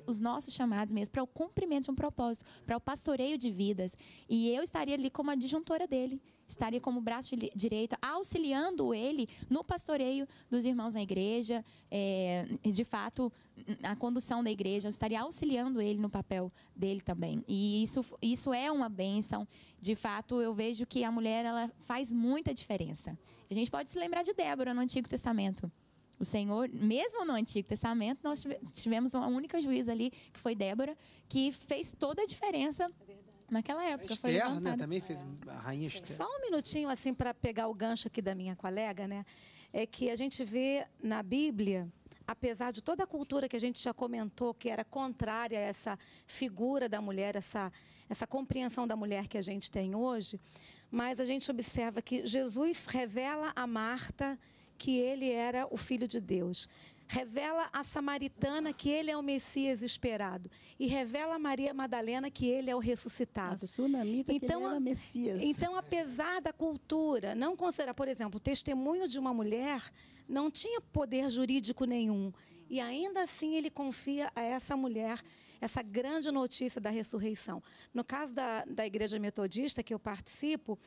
os nossos chamados mesmo para o cumprimento de um propósito, para o pastoreio de vidas. E eu estaria ali como a disjuntora dele estaria como braço direito, auxiliando ele no pastoreio dos irmãos na igreja, é, de fato, na condução da igreja, eu estaria auxiliando ele no papel dele também. E isso, isso é uma bênção. De fato, eu vejo que a mulher ela faz muita diferença. A gente pode se lembrar de Débora no Antigo Testamento. O Senhor, mesmo no Antigo Testamento, nós tivemos uma única juíza ali, que foi Débora, que fez toda a diferença Naquela época. Esther, foi né? Também fez a rainha Esther. Só um minutinho, assim, para pegar o gancho aqui da minha colega, né? É que a gente vê na Bíblia apesar de toda a cultura que a gente já comentou, que era contrária a essa figura da mulher, essa, essa compreensão da mulher que a gente tem hoje, mas a gente observa que Jesus revela a Marta que ele era o filho de Deus revela a samaritana que ele é o Messias esperado e revela a Maria Madalena que ele é o ressuscitado. A então, que ele então, Messias. Então, apesar da cultura não considerar, por exemplo, o testemunho de uma mulher não tinha poder jurídico nenhum e ainda assim ele confia a essa mulher essa grande notícia da ressurreição. No caso da, da igreja metodista que eu participo,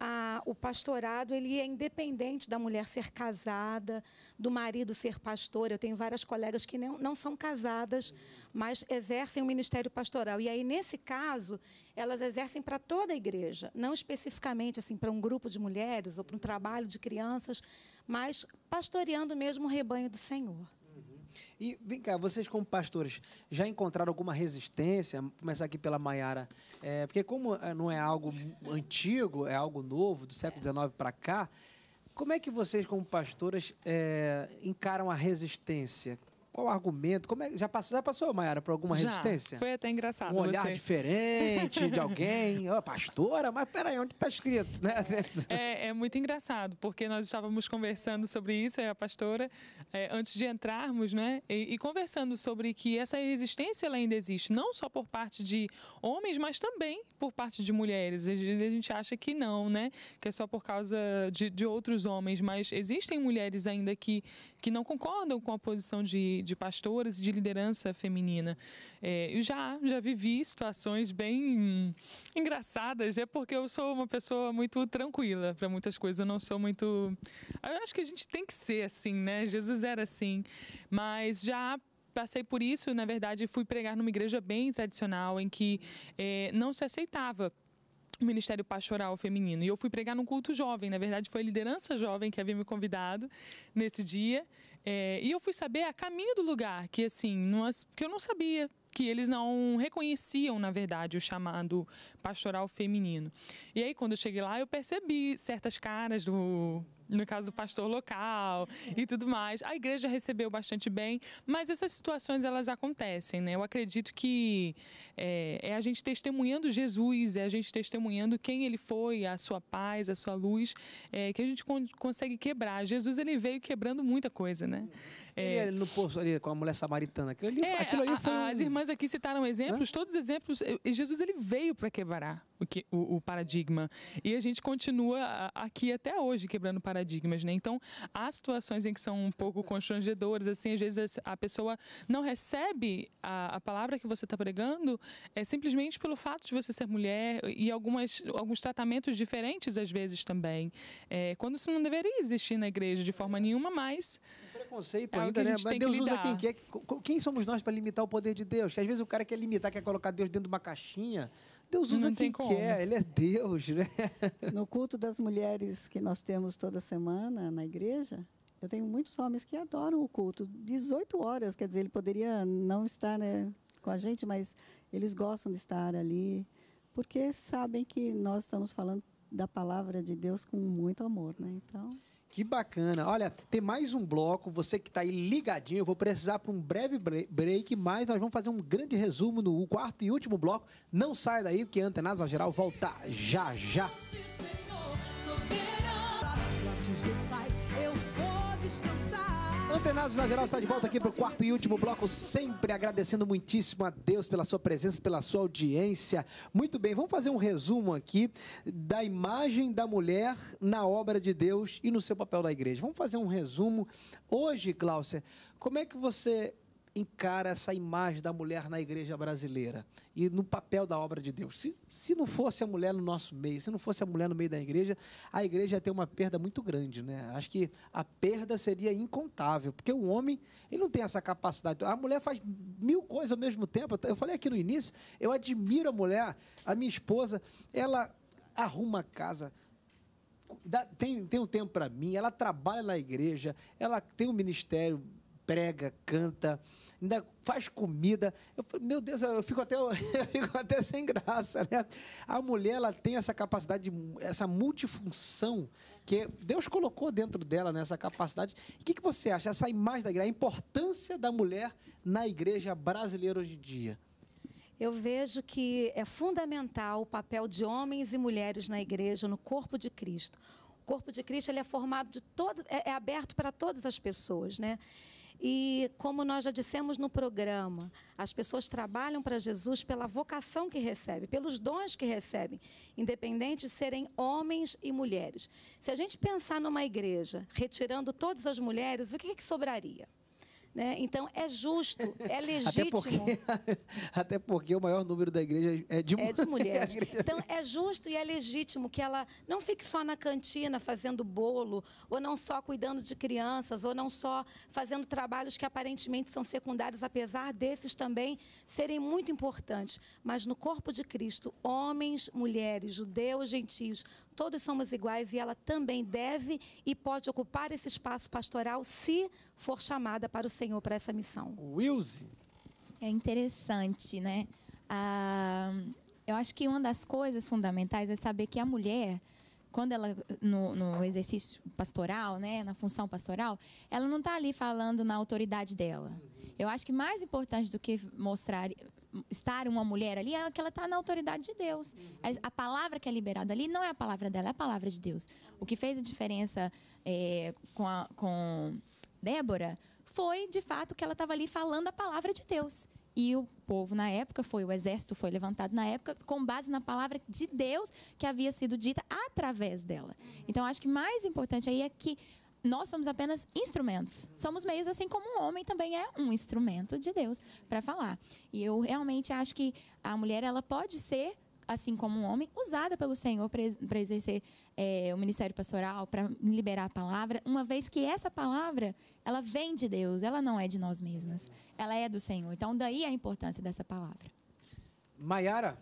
a, o pastorado ele é independente da mulher ser casada, do marido ser pastor. Eu tenho várias colegas que não, não são casadas, mas exercem o ministério pastoral. E aí, nesse caso, elas exercem para toda a igreja, não especificamente assim para um grupo de mulheres ou para um trabalho de crianças, mas pastoreando mesmo o rebanho do Senhor. E vem cá, vocês como pastores, já encontraram alguma resistência? Vou começar aqui pela Maiara. É, porque como é, não é algo antigo, é algo novo, do século XIX para cá, como é que vocês como pastoras é, encaram a resistência? Qual argumento? Como é, já passou, já passou Maiara, por alguma já. resistência? Foi até engraçado. Um olhar diferente de alguém. Oh, [laughs] pastora, mas peraí, onde está escrito? Né? [laughs] É, é, muito engraçado, porque nós estávamos conversando sobre isso, a pastora, é, antes de entrarmos, né? E, e, conversando sobre que essa resistência ela ainda existe, não só por parte de homens, mas também por parte de mulheres. Às vezes a gente acha que não, né? Que é só por causa de, de outros homens, mas existem mulheres ainda que, que não concordam com a posição de, de pastoras e de liderança feminina. É, eu já, já vivi situações bem engraçadas, é porque eu sou uma pessoa muito tranquila para muitas coisas, eu não sou muito. Eu acho que a gente tem que ser assim, né? Jesus era assim. Mas já passei por isso, na verdade, fui pregar numa igreja bem tradicional em que é, não se aceitava o Ministério Pastoral Feminino. E eu fui pregar num culto jovem, na verdade foi a liderança jovem que havia me convidado nesse dia. É, e eu fui saber a caminho do lugar, que assim, que eu não sabia que eles não reconheciam, na verdade, o chamado pastoral feminino. E aí, quando eu cheguei lá, eu percebi certas caras do no caso do pastor local e tudo mais. A igreja recebeu bastante bem, mas essas situações elas acontecem, né? Eu acredito que é, é, a gente testemunhando Jesus, é a gente testemunhando quem ele foi, a sua paz, a sua luz, é, que a gente con consegue quebrar. Jesus ele veio quebrando muita coisa, né? É, ele no poço ali com a mulher samaritana, aquilo ali, é, aquilo ali foi... As irmãs aqui citaram exemplos, Hã? todos exemplos. Jesus ele veio para quebrar o, que, o, o, paradigma. E a gente continua aqui até hoje quebrando paradigmas, né? Então, há situações em que são um pouco constrangedoras, assim, às vezes a pessoa não recebe a, a palavra que você está pregando é simplesmente pelo fato de você ser mulher e algumas, alguns tratamentos diferentes, às vezes, também. É, quando isso não deveria existir na igreja de forma nenhuma, mas... O preconceito é ainda, né? Mas Deus que usa quem quer. Quem somos nós para limitar o poder de Deus? Que às vezes o cara quer limitar, quer colocar Deus dentro de uma caixinha Deus usa quem como. quer, é, Ele é Deus, né? [laughs] No culto das mulheres que nós temos toda semana na igreja, eu tenho muitos homens que adoram o culto. 18 horas, quer dizer, ele poderia não estar né, com a gente, mas eles gostam de estar ali, porque sabem que nós estamos falando da palavra de Deus com muito amor, né? Então. Que bacana. Olha, tem mais um bloco. Você que está aí ligadinho, eu vou precisar para um breve break, mas nós vamos fazer um grande resumo no quarto e último bloco. Não saia daí, porque Antenados na Geral volta já já. eu vou descansar. Antenados na geral está de volta aqui para o quarto e último bloco, sempre agradecendo muitíssimo a Deus pela sua presença, pela sua audiência. Muito bem, vamos fazer um resumo aqui da imagem da mulher na obra de Deus e no seu papel da igreja. Vamos fazer um resumo. Hoje, Cláudia, como é que você encara essa imagem da mulher na igreja brasileira e no papel da obra de Deus. Se, se não fosse a mulher no nosso meio, se não fosse a mulher no meio da igreja, a igreja ia ter uma perda muito grande. Né? Acho que a perda seria incontável, porque o homem ele não tem essa capacidade. A mulher faz mil coisas ao mesmo tempo. Eu falei aqui no início, eu admiro a mulher, a minha esposa, ela arruma a casa, Dá, tem, tem um tempo para mim, ela trabalha na igreja, ela tem um ministério prega, canta, ainda faz comida. Eu falei, meu Deus, eu fico até, [laughs] eu fico até sem graça, né? A mulher, ela tem essa capacidade, essa multifunção que Deus colocou dentro dela, nessa né? capacidade. O que, que você acha, essa imagem da igreja, a importância da mulher na igreja brasileira hoje em dia? Eu vejo que é fundamental o papel de homens e mulheres na igreja, no corpo de Cristo. O corpo de Cristo ele é formado de todo, é, é aberto para todas as pessoas, né? E como nós já dissemos no programa, as pessoas trabalham para Jesus pela vocação que recebem, pelos dons que recebem, independente de serem homens e mulheres. Se a gente pensar numa igreja retirando todas as mulheres, o que, que sobraria? Né? Então, é justo, é [laughs] legítimo. Até porque, [laughs] até porque, o maior número da igreja é de, é de mulheres. [laughs] É então, é justo e é legítimo que ela não fique só na cantina fazendo bolo, ou não só cuidando de crianças, ou não só fazendo trabalhos que aparentemente são secundários, apesar desses também serem muito importantes. Mas no corpo de Cristo, homens, mulheres, judeus, gentios, todos somos iguais e ela também deve e pode ocupar esse espaço pastoral se for chamada para o Senhor para essa missão. Wilson. É interessante, né? Ah, eu acho que uma das coisas fundamentais é saber que a mulher quando ela no, no, exercício pastoral, né, na função pastoral, ela não está ali falando na autoridade dela. Eu acho que mais importante do que mostrar estar uma mulher ali é que ela está na autoridade de Deus. É, a palavra que é liberada ali não é a palavra dela, é a palavra de Deus. O que fez a diferença é, com, a, com Débora foi, de fato, que ela estava ali falando a palavra de Deus. E o povo na época foi, o exército foi levantado na época com base na palavra de Deus que havia sido dita através dela. Então, acho que mais importante aí é que nós somos apenas instrumentos. Somos meios, assim como um homem também é um instrumento de Deus para falar. E eu realmente acho que a mulher ela pode ser assim como um homem, usada pelo Senhor para exercer é, o ministério pastoral, para liberar a palavra, uma vez que essa palavra, ela vem de Deus, ela não é de nós mesmas, ela é do Senhor. Então, daí a importância dessa palavra. Maiara,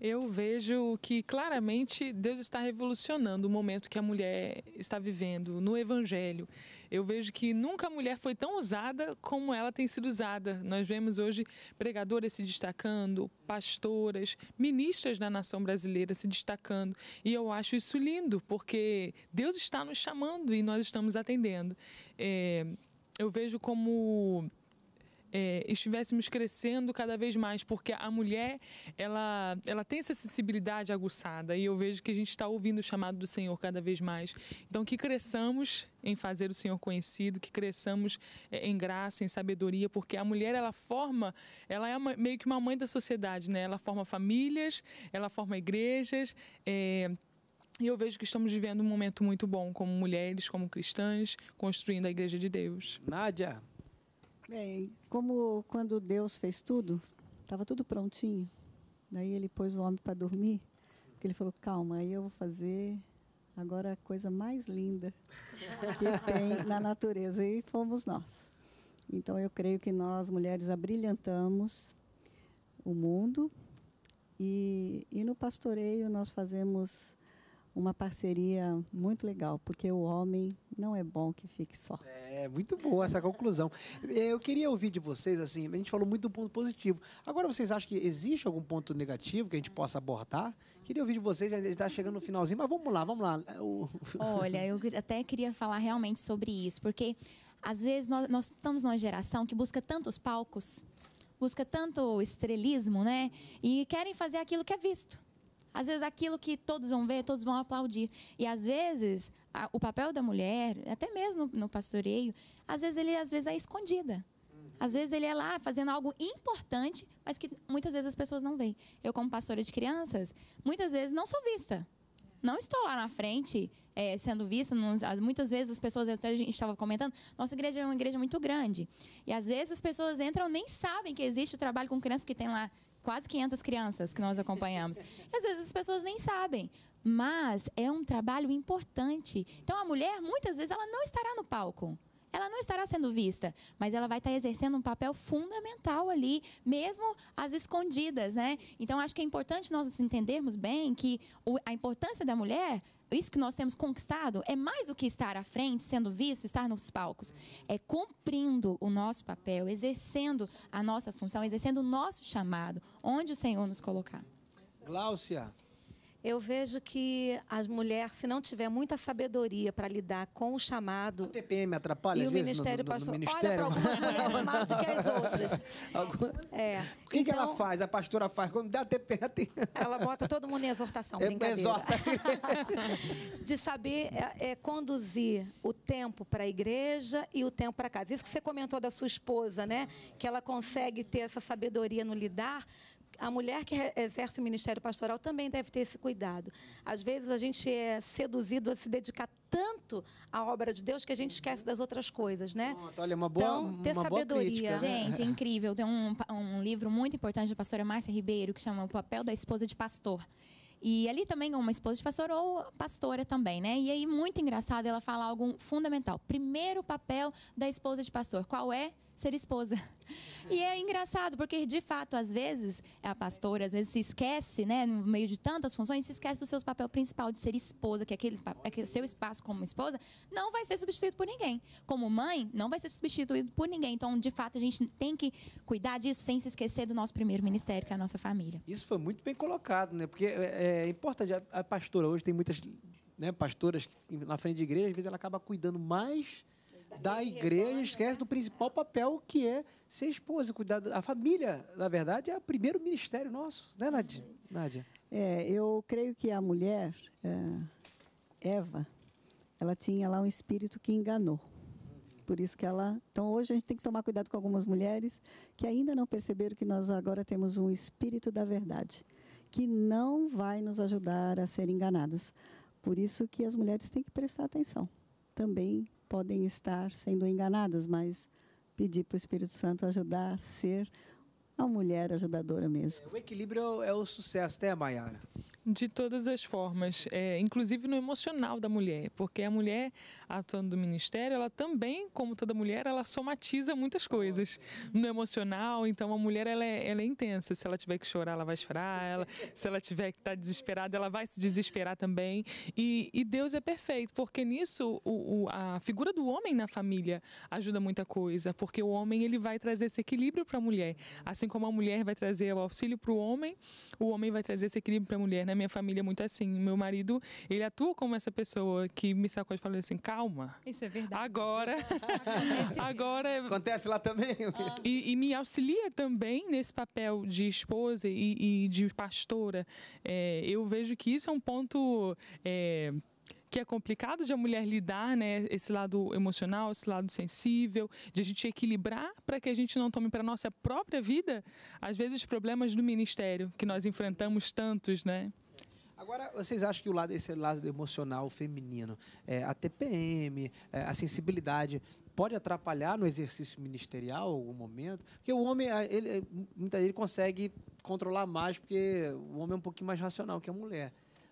eu vejo que claramente Deus está revolucionando o momento que a mulher está vivendo no Evangelho. Eu vejo que nunca a mulher foi tão usada como ela tem sido usada. Nós vemos hoje pregadoras se destacando, pastoras, ministras da nação brasileira se destacando. E eu acho isso lindo, porque Deus está nos chamando e nós estamos atendendo. É, eu vejo como é, estivéssemos crescendo cada vez mais, porque a mulher ela, ela tem essa sensibilidade aguçada e eu vejo que a gente está ouvindo o chamado do Senhor cada vez mais. Então, que cresçamos em fazer o Senhor conhecido, que cresçamos é, em graça, em sabedoria, porque a mulher ela forma, ela é uma, meio que uma mãe da sociedade, né? Ela forma famílias, ela forma igrejas. É, e eu vejo que estamos vivendo um momento muito bom como mulheres, como cristãs, construindo a igreja de Deus. Nádia, Bem, é, como quando Deus fez tudo, estava tudo prontinho. Daí ele pôs o homem para dormir, porque ele falou: calma, aí eu vou fazer agora a coisa mais linda que tem na natureza. E fomos nós. Então eu creio que nós, mulheres, abrilhantamos o mundo. E, e no pastoreio nós fazemos uma parceria muito legal, porque o homem não é bom que fique só. É, muito boa essa conclusão. Eu queria ouvir de vocês, assim, a gente falou muito do ponto positivo. Agora, vocês acham que existe algum ponto negativo que a gente possa abordar? Queria ouvir de vocês, a gente está chegando no finalzinho, mas vamos lá, vamos lá. [laughs] Olha, eu até queria falar realmente sobre isso, porque às vezes nós, nós estamos numa geração que busca tantos palcos, busca tanto estrelismo, né? E querem fazer aquilo que é visto. Às vezes aquilo que todos vão ver, todos vão aplaudir. E às vezes a, o papel da mulher, até mesmo no, no, pastoreio, às vezes ele às vezes é escondida. Uhum. Às vezes ele é lá fazendo algo importante, mas que muitas vezes as pessoas não veem. Eu, como pastora de crianças, muitas vezes não sou vista. Não estou lá na frente é, sendo vista. Não, as, muitas vezes as pessoas, até a gente estava comentando, nossa igreja é uma igreja muito grande. E às vezes as pessoas entram nem sabem que existe o trabalho com crianças que tem lá quase 500 crianças que nós acompanhamos. E às vezes as pessoas nem sabem, mas é um trabalho importante. Então a mulher, muitas vezes, ela não estará no palco ela não estará sendo vista, mas ela vai estar tá exercendo um papel fundamental ali, mesmo às escondidas, né? Então acho que é importante nós entendermos bem que a importância da mulher isso que nós temos conquistado é mais do que estar à frente, sendo vista, estar nos palcos. É cumprindo o nosso papel, exercendo a nossa função, exercendo o nosso chamado, onde o Senhor nos colocar. Gláucia, eu vejo que as mulheres, se não tiver muita sabedoria para lidar com o chamado. A TPM atrapalha, e o Ministério no, no, no Ministério. Olha para algumas [laughs] mulheres mais do que as outras. [laughs] Algumas? É. O que, então, que, ela então faz? A pastora faz? Quando dá TPM. Tem... Ela bota todo mundo em exortação. É, exorta [laughs] De saber é, é, conduzir o tempo para a igreja e o tempo para casa. Isso que você comentou da sua esposa, né? Que ela consegue ter essa sabedoria no lidar a mulher que exerce o ministério pastoral também deve ter esse cuidado. Às vezes a gente é seduzido a se dedicar tanto à obra de Deus que a gente esquece das outras coisas, né? olha, uma boa, então, ter uma sabedoria. Boa crítica, né? Gente, é incrível. Tem um, um livro muito importante da pastora Márcia Ribeiro que chama O Papel da Esposa de Pastor. E ali também uma esposa de pastor ou pastora também, né? E aí, muito engraçado, ela fala algo fundamental. Primeiro papel da esposa de pastor. Qual é? Ser esposa. E é engraçado, porque de fato, às vezes, é a pastora às vezes se esquece, né, no meio de tantas funções, se esquece do seu papel principal de ser esposa, que aquele, aquele seu espaço como esposa não vai ser substituído por ninguém. Como mãe, não vai ser substituído por ninguém. Então, de fato, a gente tem que cuidar disso sem se esquecer do nosso primeiro ministério, que é a nossa família. Isso foi muito bem colocado, né? Porque é, é, é importante, a, a pastora hoje tem muitas né, pastoras na frente de igreja, às vezes ela acaba cuidando mais da igreja né? esquece do principal papel que é ser esposa, cuidar da família. Na verdade, é o primeiro ministério nosso, né, Nadia? Uhum. Nadia, É, eu creio que a mulher, é, Eva, ela tinha lá um espírito que enganou. Por isso que ela. Então, hoje a gente tem que tomar cuidado com algumas mulheres que ainda não perceberam que nós agora temos um espírito da verdade, que não vai nos ajudar a ser enganadas. Por isso que as mulheres têm que prestar atenção também podem estar sendo enganadas, mas pedir para o Espírito Santo ajudar a ser a mulher ajudadora mesmo. É, o equilíbrio é o é sucesso, né, Mayara? De todas as formas, é, inclusive no emocional da mulher, porque a mulher, atuando no ministério, ela também, como toda mulher, ela somatiza muitas coisas no emocional. Então, a mulher ela é, ela é intensa. Se ela tiver que chorar, ela vai chorar. Ela, se ela tiver que estar tá desesperada, ela vai se desesperar também. E, e Deus é perfeito, porque nisso o, o, a figura do homem na família ajuda muita coisa, porque o homem ele vai trazer esse equilíbrio para a mulher, assim como a mulher vai trazer o auxílio para o homem, o homem vai trazer esse equilíbrio para a mulher. Na minha família é muito assim. Meu marido ele atua como essa pessoa que me sacode falou assim, calma calma. Isso é verdade. Agora. Acontece [laughs] agora. Acontece lá também. Ah. E, e, me auxilia também nesse papel de esposa e, e de pastora. É, eu vejo que isso é um ponto. É, que é complicado de a mulher lidar, né? Esse lado emocional, esse lado sensível, de a gente equilibrar para que a gente não tome para nossa própria vida, às vezes, problemas do ministério que nós enfrentamos tantos, né? Agora, vocês acham que o lado, esse lado emocional feminino, é, a TPM, é, a sensibilidade, pode atrapalhar no exercício ministerial em algum momento? Porque o homem, ele, muitas ele consegue controlar mais, porque o homem é um pouquinho mais racional que a mulher.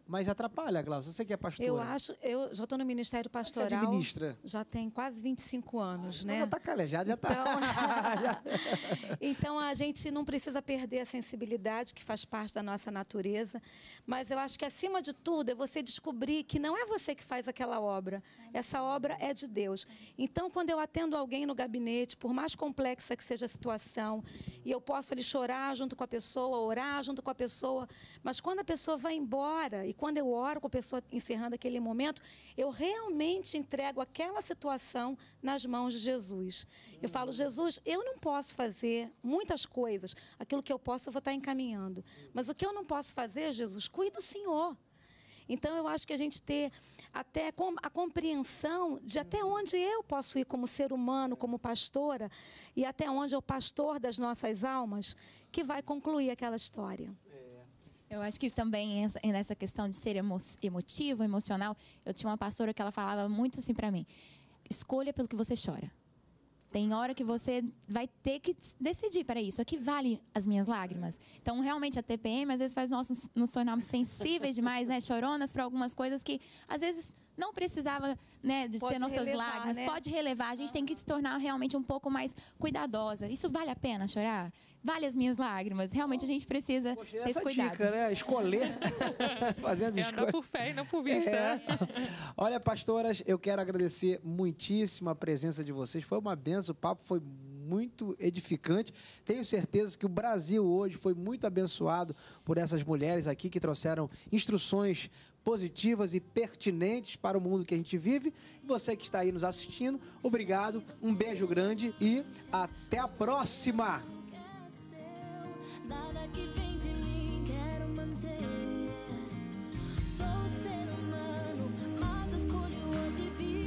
Mas atrapalha, Glaucia. Você que é pastora. Eu acho, eu já estou no ministério pastoral. Você administra? Já tem quase 25 anos, ah, então né? Já está calejado, já está. Então, [laughs] [laughs] então a gente não precisa perder a sensibilidade que faz parte da nossa natureza. Mas eu acho que acima de tudo é você descobrir que não é você que faz aquela obra. Essa obra é de Deus. Então, quando eu atendo alguém no gabinete, por mais complexa que seja a situação, e eu posso ali chorar junto com a pessoa, orar junto com a pessoa, mas quando a pessoa vai embora e quando eu oro com a pessoa encerrando aquele momento, eu realmente entrego aquela situação nas mãos de Jesus. Eu falo, Jesus, eu não posso fazer muitas coisas. Aquilo que eu posso, eu vou estar encaminhando. Mas o que eu não posso fazer, Jesus, cuida do Senhor. Então eu acho que a gente ter até a compreensão de até onde eu posso ir como ser humano, como pastora, e até onde é o pastor das nossas almas, que vai concluir aquela história. Eu acho que também nessa questão de ser emo emotivo, emocional, eu tinha uma pastora que ela falava muito assim para mim: escolha pelo que você chora. Tem hora que você vai ter que decidir, para isso aqui vale as minhas lágrimas. Então, realmente, a TPM às vezes faz nós nos tornarmos sensíveis demais, né? Choronas para algumas coisas que às vezes não precisava né, de ser nossas relevar, lágrimas. Né? Pode relevar, a gente tem que se tornar realmente um pouco mais cuidadosa. Isso vale a pena chorar? vale as minhas lágrimas. Realmente a gente precisa Poxa, ter essa cuidado. dica, né? Escolher. [laughs] Fazendo é escolha. por fé e não por vista. É. Né? [laughs] Olha, pastoras, eu quero agradecer muitíssimo a presença de vocês. Foi uma benção, o papo foi muito edificante. Tenho certeza que o Brasil hoje foi muito abençoado por essas mulheres aqui que trouxeram instruções positivas e pertinentes para o mundo que a gente vive. E você que está aí nos assistindo, obrigado, um beijo grande e até a próxima! Nada que vem de mim quero manter. Sou um ser humano, mas escolho hoje viver.